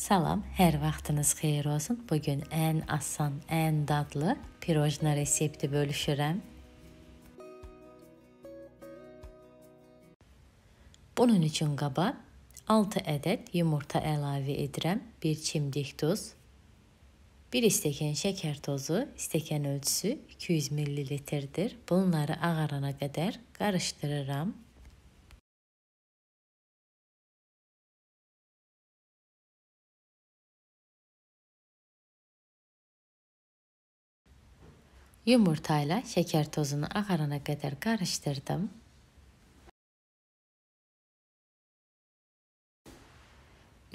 Salam, hər vaxtınız xeyir olsun. Bu gün ən asan, ən dadlı pirojna resepti bölüşürəm. Bunun üçün qaba 6 ədəd yumurta əlavə edirəm, 1 çimdik duz, 1 stəkan şəkər tozu, stəkan ölçüsü 200 ml-dir. Bunları ağarana qədər qarışdırıram. Yumurtayla şəkər tozunu ağarana qədər qarışdırdım.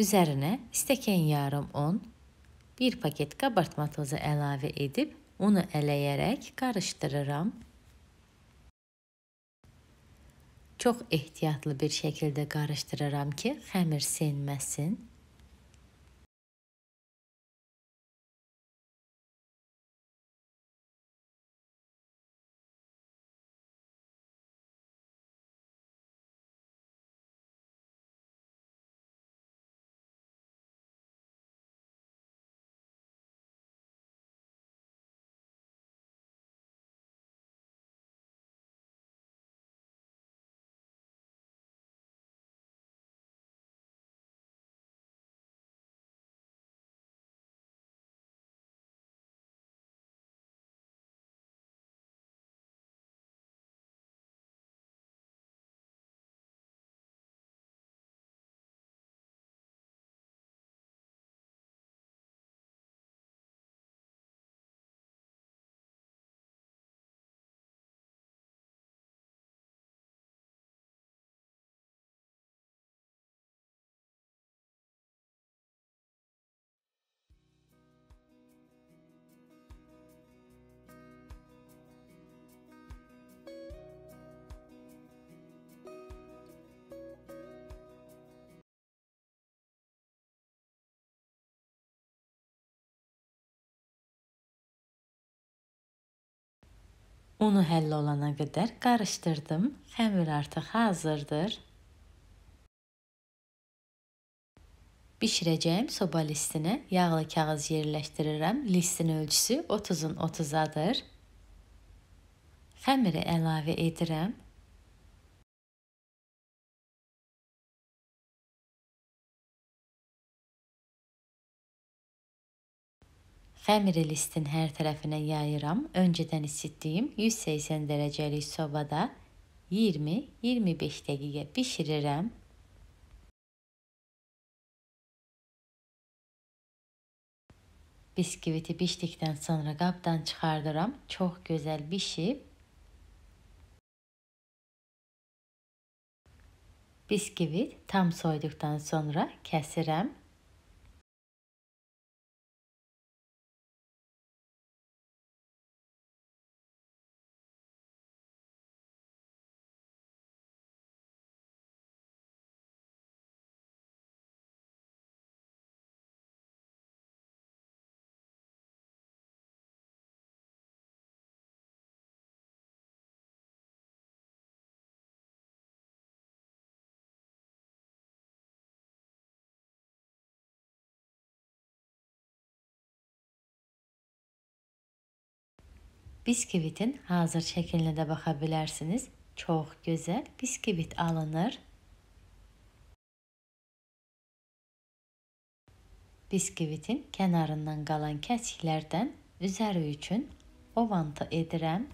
Üzərinə istəkən yarım un, 1 paket qabartma tozu əlavə edib unu ələyərək qarışdırıram. Çox ehtiyatlı bir şəkildə qarışdırıram ki, xəmir sinməsin. Unu həll olana qədər qarışdırdım. Xəmir artıq hazırdır. Bişirəcəyim soba listinə yağlı kağız yerləşdirirəm. Listin ölçüsü 30-un 30-adır. Xəmiri əlavə edirəm. Xəmir listin her tarafına yayıram. Önceden isitdiyim 180 dərəcəlik sobada 20-25 dakika pişiririm. Biskviti piştikten sonra qabdan çıxardıram. Çok güzel pişip, Biskvit tam soyduktan sonra kəsirəm. Biskivitin hazır şəklinə də baxa bilərsiniz. Çox gözəl biskivit alınır. Biskivitin kənarından qalan kəsiklərdən üzəri üçün ovanta edirəm.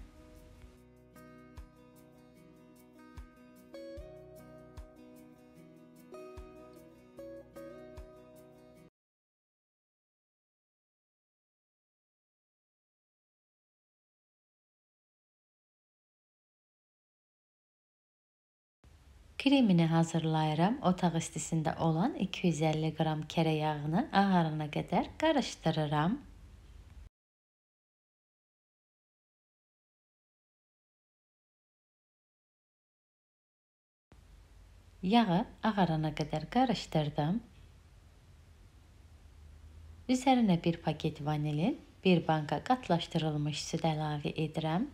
Kremini hazırlayıram. Otaq istisində olan 250 qram kərə yağını ağarına qədər qarışdırıram. Yağı ağarana qədər qarışdırdım. Üzərinə 1 paket vanilin, 1 banka qatlaşdırılmış süd əlavə edirəm.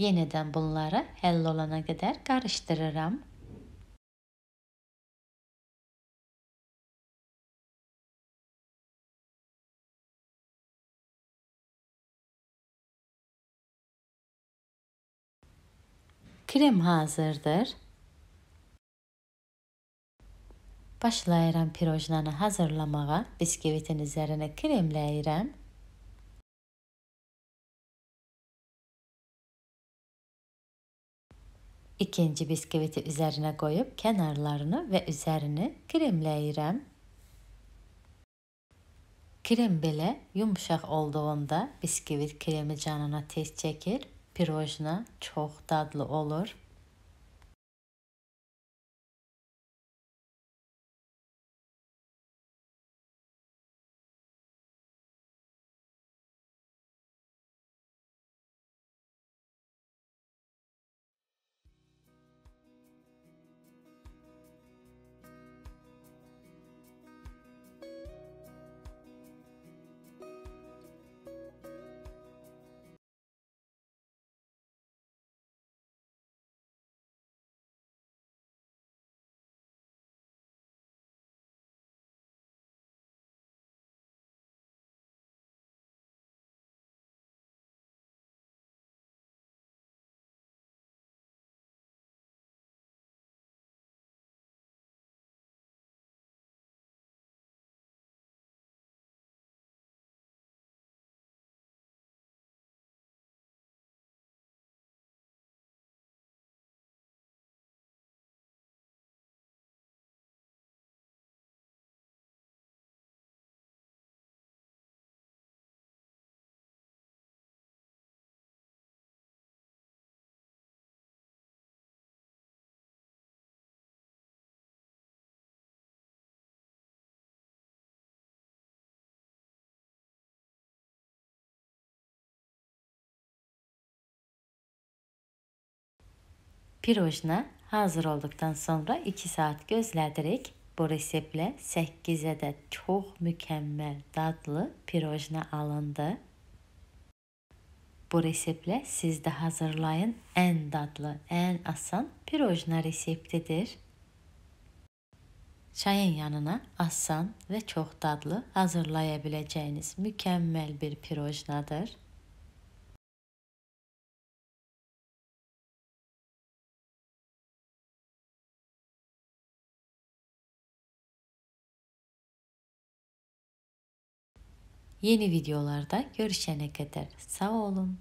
Yeniden bunları həll olana kadar qarışdırıram. Krem hazırdır. Başlayıram pirojnanı hazırlamağa. bisküvitin üzerine kremləyirəm. İkinci biskviti üzərinə qoyub kənarlarını və üzərini kremləyirəm. Krem belə yumşaq olduğunda biskvit kremi canına tez çəkir, pirojna çox dadlı olur. Pirojna hazır olduktan sonra 2 saat gözlederek Bu reseptlə 8 de çok mükemmel, dadlı pirojna alındı. Bu reseptlə siz de hazırlayın. en dadlı, en asan pirojna reseptidir. Çayın yanına asan ve çok dadlı hazırlayabileceğiniz mükemmel mükəmməl bir pirojnadır. Yeni videolarda görüşene kadar sağ olun.